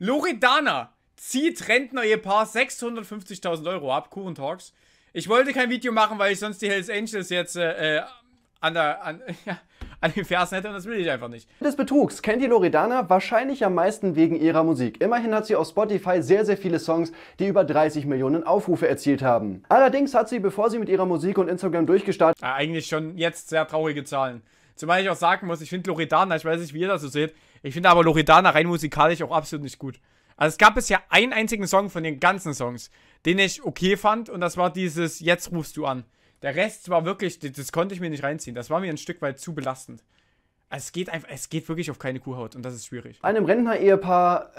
Loredana zieht Rentner-Ehepaar 650.000 Euro ab. Kuchen Talks. Ich wollte kein Video machen, weil ich sonst die Hells Angels jetzt äh, äh an, der, an, ja, an den Fersen hätte und das will ich einfach nicht. Des Betrugs kennt die Loredana wahrscheinlich am meisten wegen ihrer Musik. Immerhin hat sie auf Spotify sehr, sehr viele Songs, die über 30 Millionen Aufrufe erzielt haben. Allerdings hat sie, bevor sie mit ihrer Musik und Instagram durchgestartet... Ah, eigentlich schon jetzt sehr traurige Zahlen. Zumal ich auch sagen muss, ich finde Loredana, ich weiß nicht, wie ihr das so seht, ich finde aber Loredana rein musikalisch auch absolut nicht gut. Also es gab bisher einen einzigen Song von den ganzen Songs, den ich okay fand und das war dieses Jetzt rufst du an. Der Rest war wirklich, das konnte ich mir nicht reinziehen. Das war mir ein Stück weit zu belastend. Es geht einfach, es geht wirklich auf keine Kuhhaut und das ist schwierig. Einem Rentner-Ehepaar,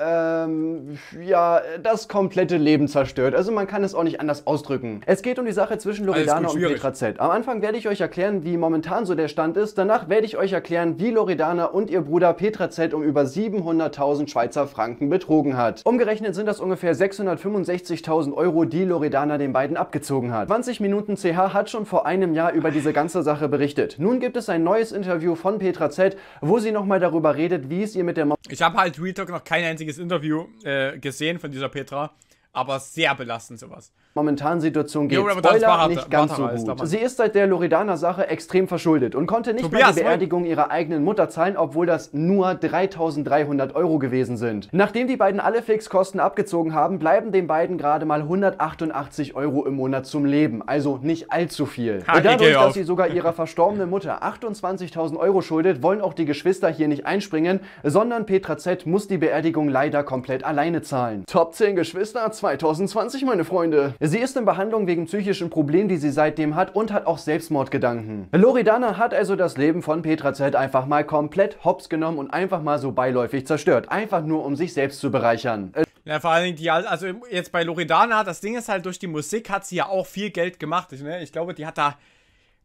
ähm, ja, das komplette Leben zerstört. Also man kann es auch nicht anders ausdrücken. Es geht um die Sache zwischen Loredana und Petra Z. Am Anfang werde ich euch erklären, wie momentan so der Stand ist. Danach werde ich euch erklären, wie Loredana und ihr Bruder Petra Z um über 700.000 Schweizer Franken betrogen hat. Umgerechnet sind das ungefähr 665.000 Euro, die Loredana den beiden abgezogen hat. 20 Minuten CH hat schon vor einem Jahr über diese ganze Sache berichtet. Nun gibt es ein neues Interview von Petra Z Mindset, wo sie nochmal darüber redet, wie es ihr mit der Mob Ich habe halt Real noch kein einziges Interview äh, gesehen von dieser Petra aber sehr belastend sowas. Momentanen Situation geht jo, Spoiler halt nicht ganz so gut. Sie ist seit der Loredana-Sache extrem verschuldet und konnte nicht Tobias, mal die ne? Beerdigung ihrer eigenen Mutter zahlen, obwohl das nur 3.300 Euro gewesen sind. Nachdem die beiden alle Fixkosten abgezogen haben, bleiben den beiden gerade mal 188 Euro im Monat zum Leben, also nicht allzu viel. Ha, und dadurch, dass sie sogar ihrer verstorbenen Mutter 28.000 Euro schuldet, wollen auch die Geschwister hier nicht einspringen, sondern Petra Z muss die Beerdigung leider komplett alleine zahlen. Top 10 Geschwister, 2 2020, meine Freunde. Sie ist in Behandlung wegen psychischen Problemen, die sie seitdem hat und hat auch Selbstmordgedanken. Loredana hat also das Leben von Petra Z einfach mal komplett hops genommen und einfach mal so beiläufig zerstört. Einfach nur, um sich selbst zu bereichern. Ja, vor allen Dingen, die, also jetzt bei Loredana, das Ding ist halt, durch die Musik hat sie ja auch viel Geld gemacht. Ich, ne? ich glaube, die hat da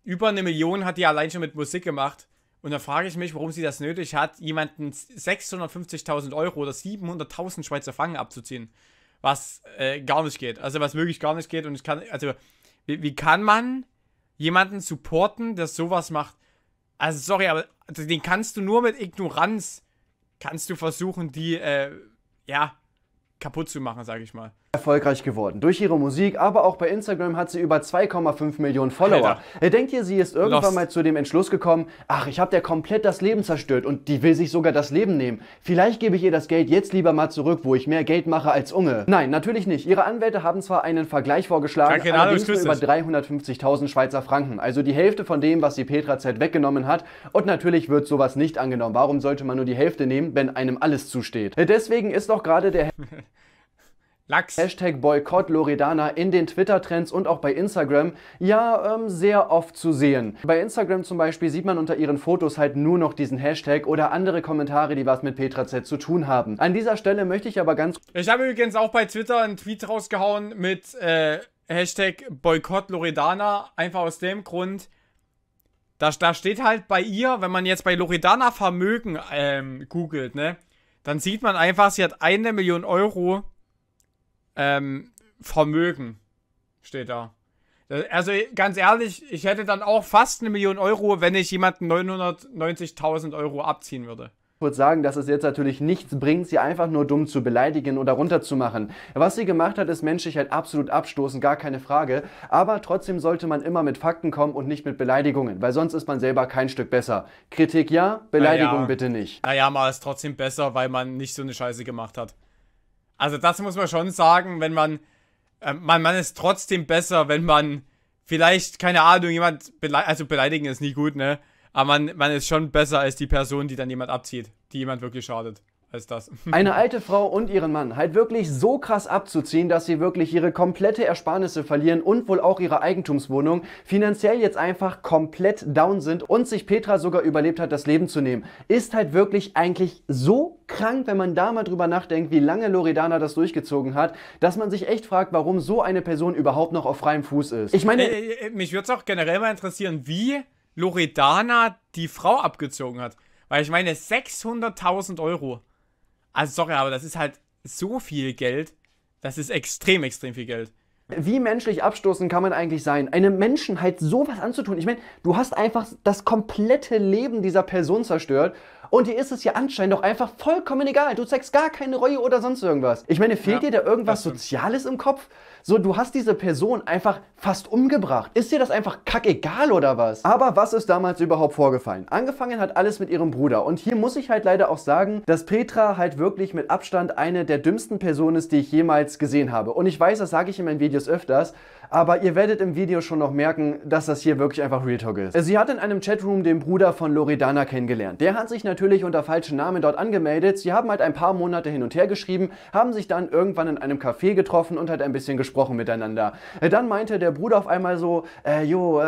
über eine Million hat die allein schon mit Musik gemacht. Und da frage ich mich, warum sie das nötig hat, jemanden 650.000 Euro oder 700.000 Schweizer Fangen abzuziehen was äh, gar nicht geht. Also was wirklich gar nicht geht. Und ich kann, also wie, wie kann man jemanden supporten, der sowas macht? Also sorry, aber den kannst du nur mit Ignoranz, kannst du versuchen, die, äh, ja, kaputt zu machen, sag ich mal erfolgreich geworden. Durch ihre Musik, aber auch bei Instagram hat sie über 2,5 Millionen Follower. Alter. Äh, denkt ihr, sie ist irgendwann Lost. mal zu dem Entschluss gekommen, ach, ich habe der komplett das Leben zerstört und die will sich sogar das Leben nehmen. Vielleicht gebe ich ihr das Geld jetzt lieber mal zurück, wo ich mehr Geld mache als Unge. Nein, natürlich nicht. Ihre Anwälte haben zwar einen Vergleich vorgeschlagen, Danke, allerdings nur über 350.000 Schweizer Franken. Also die Hälfte von dem, was sie Petra Z weggenommen hat. Und natürlich wird sowas nicht angenommen. Warum sollte man nur die Hälfte nehmen, wenn einem alles zusteht? Äh, deswegen ist doch gerade der... Lachs. Hashtag Boykott Loredana in den Twitter-Trends und auch bei Instagram ja ähm, sehr oft zu sehen. Bei Instagram zum Beispiel sieht man unter ihren Fotos halt nur noch diesen Hashtag oder andere Kommentare, die was mit Petra Z zu tun haben. An dieser Stelle möchte ich aber ganz... Ich habe übrigens auch bei Twitter einen Tweet rausgehauen mit äh, Hashtag Boykott Loredana, einfach aus dem Grund... Da, da steht halt bei ihr, wenn man jetzt bei Loredana Vermögen ähm, googelt, ne, dann sieht man einfach, sie hat eine Million Euro ähm, Vermögen steht da. Äh, also ganz ehrlich, ich hätte dann auch fast eine Million Euro, wenn ich jemanden 990.000 Euro abziehen würde Ich kurz sagen, dass es jetzt natürlich nichts bringt, sie einfach nur dumm zu beleidigen oder runterzumachen. Was sie gemacht hat, ist menschlich halt absolut abstoßen, gar keine Frage. Aber trotzdem sollte man immer mit Fakten kommen und nicht mit Beleidigungen, weil sonst ist man selber kein Stück besser. Kritik ja, Beleidigung ja. bitte nicht. Naja, mal ist trotzdem besser, weil man nicht so eine Scheiße gemacht hat. Also das muss man schon sagen, wenn man, äh, man, man ist trotzdem besser, wenn man vielleicht, keine Ahnung, jemand, bele also beleidigen ist nie gut, ne? Aber man, man ist schon besser als die Person, die dann jemand abzieht, die jemand wirklich schadet als das. Eine alte Frau und ihren Mann halt wirklich so krass abzuziehen, dass sie wirklich ihre komplette Ersparnisse verlieren und wohl auch ihre Eigentumswohnung, finanziell jetzt einfach komplett down sind und sich Petra sogar überlebt hat, das Leben zu nehmen, ist halt wirklich eigentlich so krank, wenn man da mal drüber nachdenkt, wie lange Loredana das durchgezogen hat, dass man sich echt fragt, warum so eine Person überhaupt noch auf freiem Fuß ist. Ich meine, äh, äh, mich würde es auch generell mal interessieren, wie Loredana die Frau abgezogen hat. Weil ich meine, 600.000 Euro. Also sorry, aber das ist halt so viel Geld. Das ist extrem, extrem viel Geld. Wie menschlich abstoßend kann man eigentlich sein? einem Eine Menschenheit sowas anzutun. Ich meine, du hast einfach das komplette Leben dieser Person zerstört und dir ist es ja anscheinend doch einfach vollkommen egal. Du zeigst gar keine Reue oder sonst irgendwas. Ich meine, fehlt ja, dir da irgendwas Soziales im Kopf? So, du hast diese Person einfach fast umgebracht. Ist dir das einfach kackegal oder was? Aber was ist damals überhaupt vorgefallen? Angefangen hat alles mit ihrem Bruder. Und hier muss ich halt leider auch sagen, dass Petra halt wirklich mit Abstand eine der dümmsten Personen ist, die ich jemals gesehen habe. Und ich weiß, das sage ich in meinen Videos öfters, aber ihr werdet im Video schon noch merken, dass das hier wirklich einfach Real Talk ist. Sie hat in einem Chatroom den Bruder von Loredana kennengelernt. Der hat sich natürlich unter falschen Namen dort angemeldet. Sie haben halt ein paar Monate hin und her geschrieben, haben sich dann irgendwann in einem Café getroffen und halt ein bisschen gesprochen miteinander. Äh, dann meinte der Bruder auf einmal so, äh, jo, äh,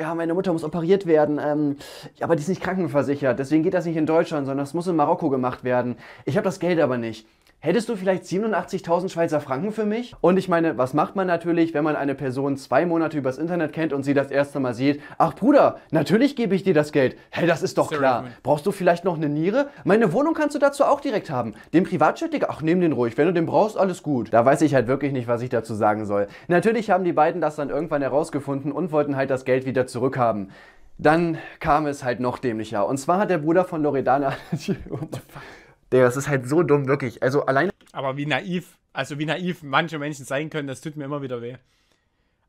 ja, meine Mutter muss operiert werden, ähm, aber die ist nicht krankenversichert, deswegen geht das nicht in Deutschland, sondern das muss in Marokko gemacht werden. Ich habe das Geld aber nicht hättest du vielleicht 87.000 Schweizer Franken für mich? Und ich meine, was macht man natürlich, wenn man eine Person zwei Monate übers Internet kennt und sie das erste Mal sieht? Ach Bruder, natürlich gebe ich dir das Geld. Hey, das ist doch klar. Brauchst du vielleicht noch eine Niere? Meine Wohnung kannst du dazu auch direkt haben. Den Privatjet, ach, nimm den ruhig. Wenn du den brauchst, alles gut. Da weiß ich halt wirklich nicht, was ich dazu sagen soll. Natürlich haben die beiden das dann irgendwann herausgefunden und wollten halt das Geld wieder zurückhaben. Dann kam es halt noch dämlicher. Und zwar hat der Bruder von Loredana. oh Digga, das ist halt so dumm, wirklich. Also alleine. Aber wie naiv, also wie naiv manche Menschen sein können, das tut mir immer wieder weh.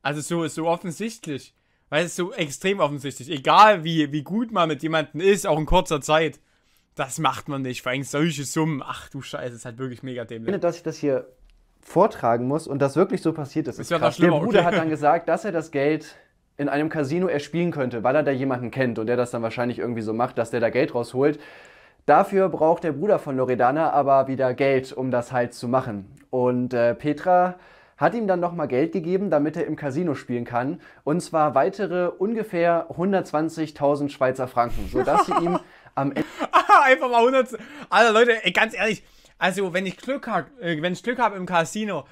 Also so, so offensichtlich. Weißt du, so extrem offensichtlich. Egal wie, wie gut man mit jemandem ist, auch in kurzer Zeit. Das macht man nicht, vor allem solche Summen. Ach du Scheiße, ist halt wirklich mega dämlich. Ich finde, dass ich das hier vortragen muss und das wirklich so passiert ist. Das ist ja Der Bruder okay. hat dann gesagt, dass er das Geld in einem Casino erspielen könnte, weil er da jemanden kennt und der das dann wahrscheinlich irgendwie so macht, dass der da Geld rausholt. Dafür braucht der Bruder von Loredana aber wieder Geld, um das halt zu machen. Und äh, Petra hat ihm dann nochmal Geld gegeben, damit er im Casino spielen kann. Und zwar weitere ungefähr 120.000 Schweizer Franken, sodass sie ihm am Ende... Ah, einfach mal 100... Alter, also, Leute, ey, ganz ehrlich, also wenn ich Glück habe äh, hab im Casino,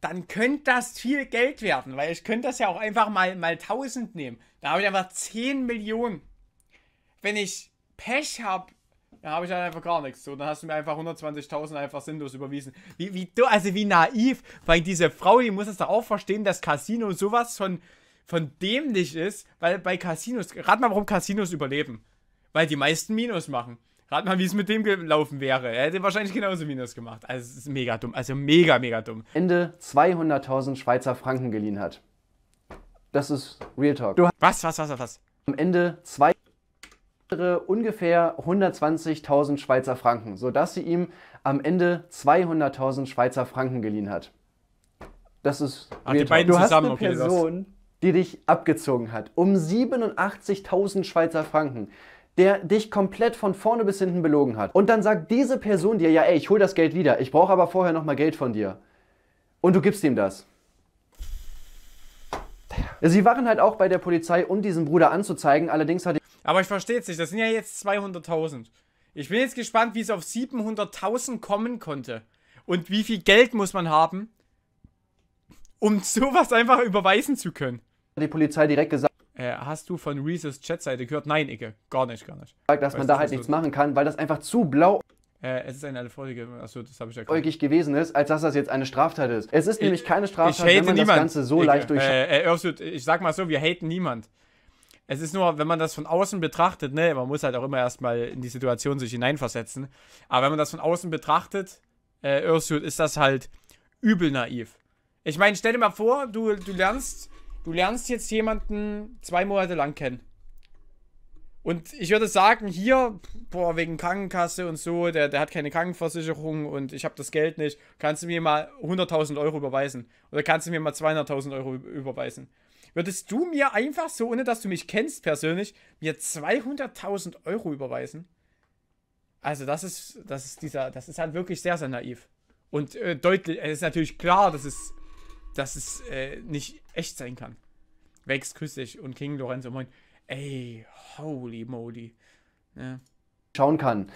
dann könnte das viel Geld werden, weil ich könnte das ja auch einfach mal, mal 1000 nehmen. Da habe ich einfach 10 Millionen. Wenn ich Pech habe, dann habe ich halt einfach gar nichts. So, dann hast du mir einfach 120.000 einfach sinnlos überwiesen. Wie, wie du, also wie naiv, weil diese Frau, die muss es doch auch verstehen, dass Casino sowas von, von dämlich ist, weil bei Casinos, rat mal, warum Casinos überleben. Weil die meisten Minus machen. Rat mal, wie es mit dem gelaufen wäre. Er hätte wahrscheinlich genauso Minus gemacht. Also es ist mega dumm. Also mega, mega dumm. Ende 200.000 Schweizer Franken geliehen hat. Das ist Real Talk. Du was, was, was, was? Am Ende 200.000 ungefähr 120.000 Schweizer Franken, sodass sie ihm am Ende 200.000 Schweizer Franken geliehen hat. Das ist Ach, die beiden du zusammen, hast eine okay, Person, die dich abgezogen hat, um 87.000 Schweizer Franken, der dich komplett von vorne bis hinten belogen hat. Und dann sagt diese Person dir, ja, ey, ich hol das Geld wieder, ich brauche aber vorher nochmal Geld von dir. Und du gibst ihm das. Sie waren halt auch bei der Polizei, um diesen Bruder anzuzeigen, allerdings hat aber ich verstehe es nicht. Das sind ja jetzt 200.000. Ich bin jetzt gespannt, wie es auf 700.000 kommen konnte. Und wie viel Geld muss man haben, um sowas einfach überweisen zu können. Die Polizei direkt gesagt. Äh, hast du von Reese's Chatseite gehört? Nein, Icke. Gar nicht, gar nicht. Dass weißt man da halt nichts machen kann, weil das einfach zu blau äh, es ist eine Folge, achso, das habe ich ja Äugig gewesen ist, als dass das jetzt eine Straftat ist. Es ist ich, nämlich keine Straftat, wenn man niemand. das Ganze so ich, leicht durch. Äh, äh, ich sag mal so, wir haten niemand. Es ist nur, wenn man das von außen betrachtet, ne, man muss halt auch immer erstmal in die Situation sich hineinversetzen. Aber wenn man das von außen betrachtet, äh, Earthsuit, ist das halt übel naiv. Ich meine, stell dir mal vor, du, du lernst, du lernst jetzt jemanden zwei Monate lang kennen. Und ich würde sagen, hier, boah, wegen Krankenkasse und so, der, der hat keine Krankenversicherung und ich habe das Geld nicht, kannst du mir mal 100.000 Euro überweisen. Oder kannst du mir mal 200.000 Euro überweisen. Würdest du mir einfach so, ohne dass du mich kennst persönlich, mir 200.000 Euro überweisen? Also das ist, das ist dieser, das ist halt wirklich sehr, sehr naiv. Und äh, deutlich, es ist natürlich klar, dass es, dass es äh, nicht echt sein kann. Wex, grüß dich und King Lorenzo, moin. Ey, holy moly. Ja. Schauen kann.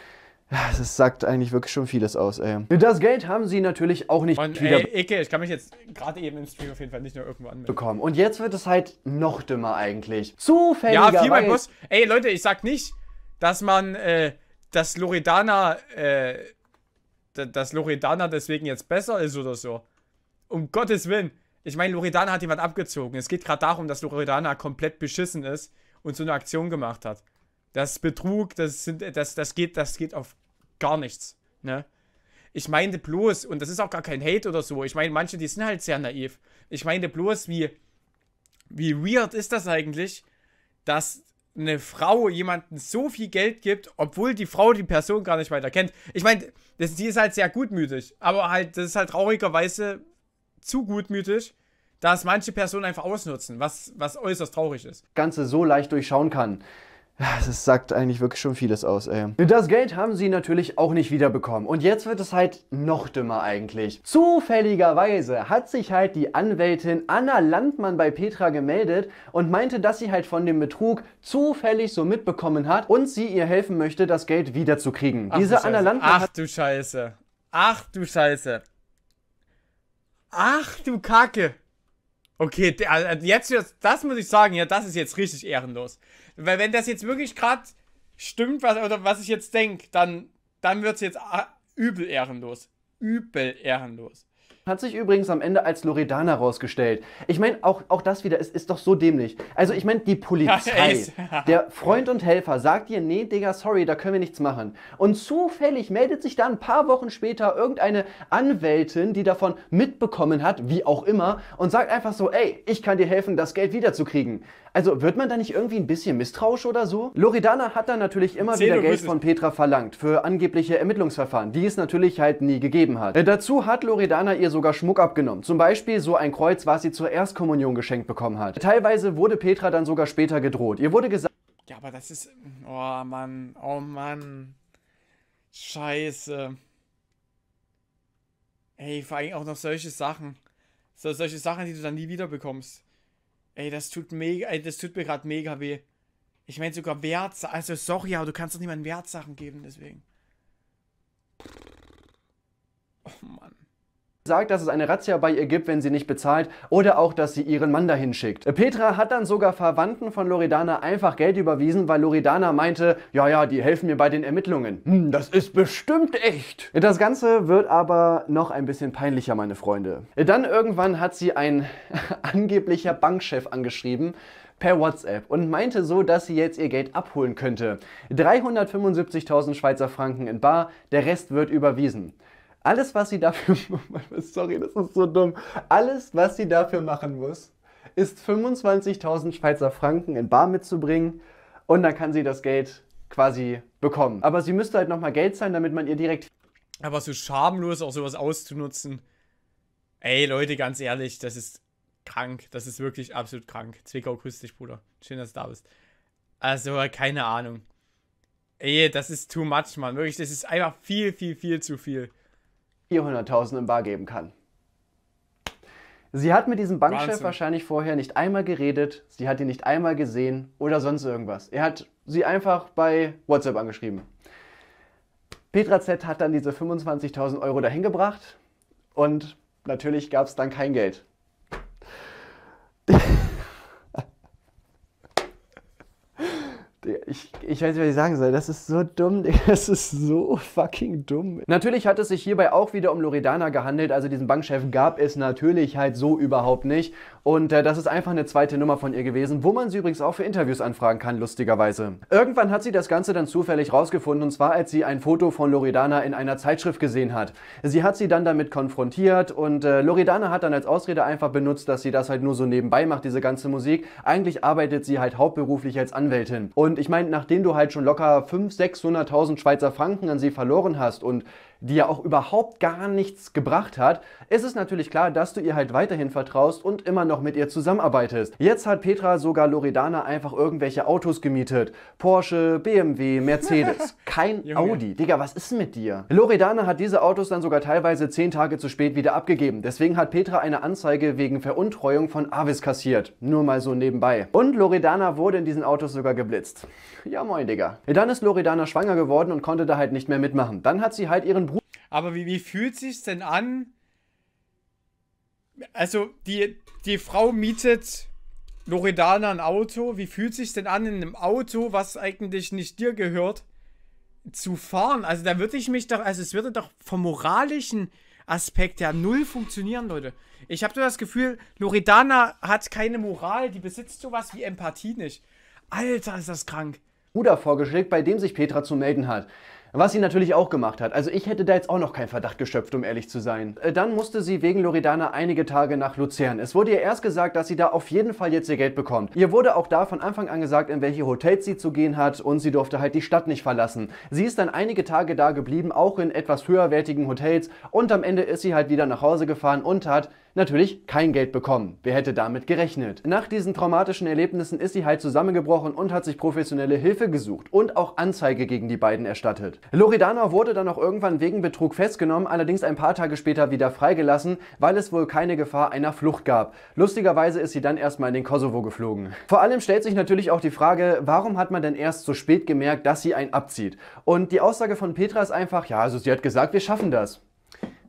Das sagt eigentlich wirklich schon vieles aus, ey. Das Geld haben sie natürlich auch nicht Mann, wieder... Ey, Icke, ich kann mich jetzt gerade eben im Stream auf jeden Fall nicht nur irgendwo anmelden. ...bekommen. Und jetzt wird es halt noch dümmer eigentlich. Zufälligerweise... Ja, viermal Bus. Ey, Leute, ich sag nicht, dass man, äh, dass Loredana, äh, dass Loredana deswegen jetzt besser ist oder so. Um Gottes Willen. Ich meine, Loredana hat jemand abgezogen. Es geht gerade darum, dass Loredana komplett beschissen ist und so eine Aktion gemacht hat. Das ist Betrug, das, sind, das, das, geht, das geht auf gar nichts. Ne? Ich meinte bloß, und das ist auch gar kein Hate oder so, ich meine, manche, die sind halt sehr naiv. Ich meinte bloß, wie, wie weird ist das eigentlich, dass eine Frau jemandem so viel Geld gibt, obwohl die Frau die Person gar nicht weiter kennt. Ich meine, sie ist halt sehr gutmütig, aber halt, das ist halt traurigerweise zu gutmütig, dass manche Personen einfach ausnutzen, was, was äußerst traurig ist. Ganze so leicht durchschauen kann. Das sagt eigentlich wirklich schon vieles aus, ey. Das Geld haben sie natürlich auch nicht wiederbekommen. Und jetzt wird es halt noch dümmer eigentlich. Zufälligerweise hat sich halt die Anwältin Anna Landmann bei Petra gemeldet und meinte, dass sie halt von dem Betrug zufällig so mitbekommen hat und sie ihr helfen möchte, das Geld wiederzukriegen. Ach, Diese Anna Landmann. Ach du Scheiße. Ach du Scheiße. Ach du Kacke. Okay, also, also jetzt, das muss ich sagen, ja, das ist jetzt richtig ehrenlos. Weil wenn das jetzt wirklich gerade stimmt, was, oder was ich jetzt denke, dann, dann wird es jetzt ah, übel ehrenlos. Übel ehrenlos. Hat sich übrigens am Ende als Loredana rausgestellt. Ich meine, auch, auch das wieder ist, ist doch so dämlich. Also ich meine, die Polizei, der Freund und Helfer sagt ihr, nee, Digga, sorry, da können wir nichts machen. Und zufällig meldet sich dann ein paar Wochen später irgendeine Anwältin, die davon mitbekommen hat, wie auch immer, und sagt einfach so, ey, ich kann dir helfen, das Geld wiederzukriegen. Also wird man da nicht irgendwie ein bisschen misstrauisch oder so? Loredana hat dann natürlich immer Zähl wieder Geld von Petra verlangt für angebliche Ermittlungsverfahren, die es natürlich halt nie gegeben hat. Äh, dazu hat Loredana ihr sogar Schmuck abgenommen. Zum Beispiel so ein Kreuz, was sie zur Erstkommunion geschenkt bekommen hat. Teilweise wurde Petra dann sogar später gedroht. Ihr wurde gesagt... Ja, aber das ist... Oh Mann, oh Mann. Scheiße. Ey, vor allem auch noch solche Sachen. So, solche Sachen, die du dann nie wiederbekommst. Ey, das tut mega, ey, das tut mir gerade mega weh. Ich meine sogar Wertsachen. Also sorry, aber du kannst doch niemandem Wertsachen geben, deswegen. Oh Mann sagt, dass es eine Razzia bei ihr gibt, wenn sie nicht bezahlt oder auch, dass sie ihren Mann dahin schickt. Äh, Petra hat dann sogar Verwandten von Loredana einfach Geld überwiesen, weil Loredana meinte, ja, ja, die helfen mir bei den Ermittlungen. Hm, das ist bestimmt echt. Das Ganze wird aber noch ein bisschen peinlicher, meine Freunde. Äh, dann irgendwann hat sie ein angeblicher Bankchef angeschrieben, per WhatsApp und meinte so, dass sie jetzt ihr Geld abholen könnte. 375.000 Schweizer Franken in Bar, der Rest wird überwiesen. Alles, was sie dafür, sorry, das ist so dumm, alles, was sie dafür machen muss, ist 25.000 Schweizer Franken in Bar mitzubringen und dann kann sie das Geld quasi bekommen. Aber sie müsste halt nochmal Geld zahlen, damit man ihr direkt... Aber so schamlos auch sowas auszunutzen. Ey, Leute, ganz ehrlich, das ist krank. Das ist wirklich absolut krank. Zwickau, grüß dich, Bruder. Schön, dass du da bist. Also, keine Ahnung. Ey, das ist too much, Mann. Wirklich, das ist einfach viel, viel, viel zu viel. 400.000 im Bar geben kann. Sie hat mit diesem Bankchef Wahnsinn. wahrscheinlich vorher nicht einmal geredet, sie hat ihn nicht einmal gesehen oder sonst irgendwas. Er hat sie einfach bei WhatsApp angeschrieben. Petra Z hat dann diese 25.000 Euro dahin gebracht und natürlich gab es dann kein Geld. Ich, ich weiß nicht, was ich sagen soll. Das ist so dumm, Das ist so fucking dumm. Natürlich hat es sich hierbei auch wieder um Loredana gehandelt. Also diesen Bankchef gab es natürlich halt so überhaupt nicht. Und äh, das ist einfach eine zweite Nummer von ihr gewesen, wo man sie übrigens auch für Interviews anfragen kann, lustigerweise. Irgendwann hat sie das Ganze dann zufällig rausgefunden, und zwar als sie ein Foto von Loredana in einer Zeitschrift gesehen hat. Sie hat sie dann damit konfrontiert und äh, Loredana hat dann als Ausrede einfach benutzt, dass sie das halt nur so nebenbei macht, diese ganze Musik. Eigentlich arbeitet sie halt hauptberuflich als Anwältin. Und ich meine, nachdem du halt schon locker 500.000, 600.000 Schweizer Franken an sie verloren hast und die ja auch überhaupt gar nichts gebracht hat, ist es natürlich klar, dass du ihr halt weiterhin vertraust und immer noch mit ihr zusammenarbeitest. Jetzt hat Petra sogar Loredana einfach irgendwelche Autos gemietet. Porsche, BMW, Mercedes. Kein Audi. Digga, was ist mit dir? Loredana hat diese Autos dann sogar teilweise zehn Tage zu spät wieder abgegeben. Deswegen hat Petra eine Anzeige wegen Veruntreuung von Avis kassiert. Nur mal so nebenbei. Und Loredana wurde in diesen Autos sogar geblitzt. Ja moin, Digga. Dann ist Loredana schwanger geworden und konnte da halt nicht mehr mitmachen. Dann hat sie halt ihren Bruder aber wie, wie fühlt sich denn an? Also, die, die Frau mietet Loredana ein Auto. Wie fühlt sich denn an, in einem Auto, was eigentlich nicht dir gehört, zu fahren? Also, da würde ich mich doch, also, es würde doch vom moralischen Aspekt ja null funktionieren, Leute. Ich habe nur das Gefühl, Loredana hat keine Moral, die besitzt sowas wie Empathie nicht. Alter, ist das krank. Bruder vorgeschlägt, bei dem sich Petra zu melden hat. Was sie natürlich auch gemacht hat. Also ich hätte da jetzt auch noch keinen Verdacht geschöpft, um ehrlich zu sein. Äh, dann musste sie wegen Loredana einige Tage nach Luzern. Es wurde ihr erst gesagt, dass sie da auf jeden Fall jetzt ihr Geld bekommt. Ihr wurde auch da von Anfang an gesagt, in welche Hotels sie zu gehen hat und sie durfte halt die Stadt nicht verlassen. Sie ist dann einige Tage da geblieben, auch in etwas höherwertigen Hotels und am Ende ist sie halt wieder nach Hause gefahren und hat natürlich kein Geld bekommen. Wer hätte damit gerechnet? Nach diesen traumatischen Erlebnissen ist sie halt zusammengebrochen und hat sich professionelle Hilfe gesucht und auch Anzeige gegen die beiden erstattet. Loredana wurde dann auch irgendwann wegen Betrug festgenommen, allerdings ein paar Tage später wieder freigelassen, weil es wohl keine Gefahr einer Flucht gab. Lustigerweise ist sie dann erstmal in den Kosovo geflogen. Vor allem stellt sich natürlich auch die Frage, warum hat man denn erst so spät gemerkt, dass sie einen abzieht? Und die Aussage von Petra ist einfach, ja, also sie hat gesagt, wir schaffen das.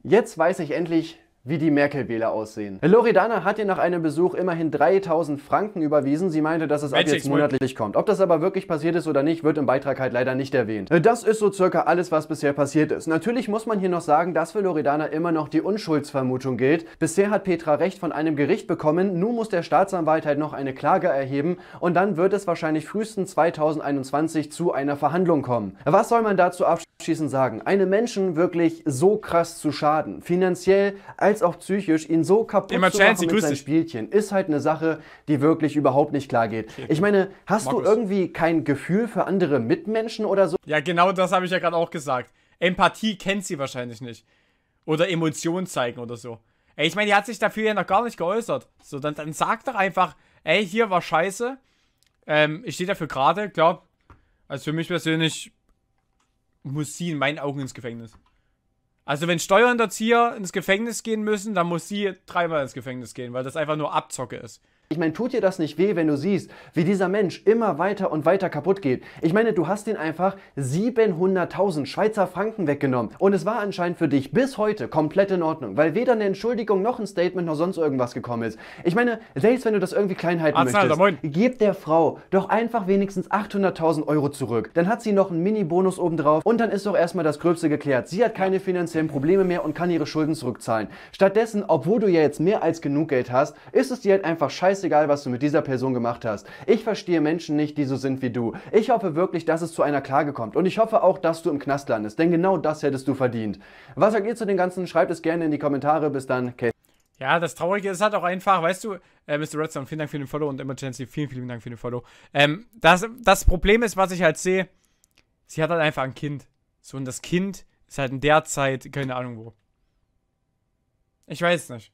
Jetzt weiß ich endlich, wie die Merkel-Wähler aussehen. Loredana hat ihr nach einem Besuch immerhin 3000 Franken überwiesen. Sie meinte, dass es ab jetzt monatlich kommt. Ob das aber wirklich passiert ist oder nicht, wird im Beitrag halt leider nicht erwähnt. Äh, das ist so circa alles, was bisher passiert ist. Natürlich muss man hier noch sagen, dass für Loredana immer noch die Unschuldsvermutung gilt. Bisher hat Petra Recht von einem Gericht bekommen. Nun muss der Staatsanwalt halt noch eine Klage erheben und dann wird es wahrscheinlich frühestens 2021 zu einer Verhandlung kommen. Was soll man dazu abschließend sagen? Einem Menschen wirklich so krass zu schaden, finanziell als als auch psychisch, ihn so kaputt Immer zu Chance, machen mit seinen Spielchen, ist halt eine Sache, die wirklich überhaupt nicht klar geht. Ich meine, hast Markus. du irgendwie kein Gefühl für andere Mitmenschen oder so? Ja, genau das habe ich ja gerade auch gesagt. Empathie kennt sie wahrscheinlich nicht. Oder Emotionen zeigen oder so. Ey, ich meine, die hat sich dafür ja noch gar nicht geäußert. So, dann, dann sag doch einfach, ey, hier war scheiße. Ähm, ich stehe dafür gerade, klar. Also für mich persönlich muss sie in meinen Augen ins Gefängnis. Also wenn Steuerhinterzieher ins Gefängnis gehen müssen, dann muss sie dreimal ins Gefängnis gehen, weil das einfach nur Abzocke ist. Ich meine, tut dir das nicht weh, wenn du siehst, wie dieser Mensch immer weiter und weiter kaputt geht? Ich meine, du hast ihn einfach 700.000 Schweizer Franken weggenommen. Und es war anscheinend für dich bis heute komplett in Ordnung, weil weder eine Entschuldigung noch ein Statement noch sonst irgendwas gekommen ist. Ich meine, selbst wenn du das irgendwie klein halten Arzt, möchtest, Alter, gib der Frau doch einfach wenigstens 800.000 Euro zurück. Dann hat sie noch einen Mini-Bonus obendrauf und dann ist doch erstmal das Gröbste geklärt. Sie hat keine finanziellen Probleme mehr und kann ihre Schulden zurückzahlen. Stattdessen, obwohl du ja jetzt mehr als genug Geld hast, ist es dir halt einfach scheiße, scheißegal, was du mit dieser Person gemacht hast. Ich verstehe Menschen nicht, die so sind wie du. Ich hoffe wirklich, dass es zu einer Klage kommt. Und ich hoffe auch, dass du im Knast landest, denn genau das hättest du verdient. Was sagt ihr zu dem Ganzen? Schreibt es gerne in die Kommentare. Bis dann. Case. Ja, das Traurige ist halt auch einfach, weißt du, äh, Mr. Redstone, vielen Dank für den Follow und Emergency, vielen, vielen Dank für den Follow. Ähm, das, das Problem ist, was ich halt sehe, sie hat halt einfach ein Kind. So, und das Kind ist halt in der Zeit, keine Ahnung wo. Ich weiß nicht.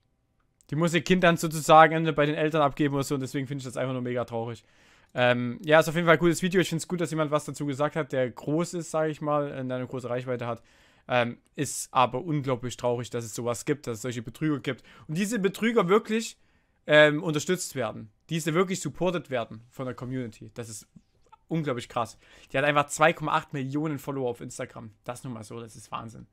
Die muss ihr Kind dann sozusagen bei den Eltern abgeben oder so und deswegen finde ich das einfach nur mega traurig. Ähm, ja, ist auf jeden Fall ein gutes Video. Ich finde es gut, dass jemand was dazu gesagt hat, der groß ist, sage ich mal, äh, eine große Reichweite hat. Ähm, ist aber unglaublich traurig, dass es sowas gibt, dass es solche Betrüger gibt. Und diese Betrüger wirklich ähm, unterstützt werden. Diese wirklich supportet werden von der Community. Das ist unglaublich krass. Die hat einfach 2,8 Millionen Follower auf Instagram. Das nur mal so, das ist Wahnsinn.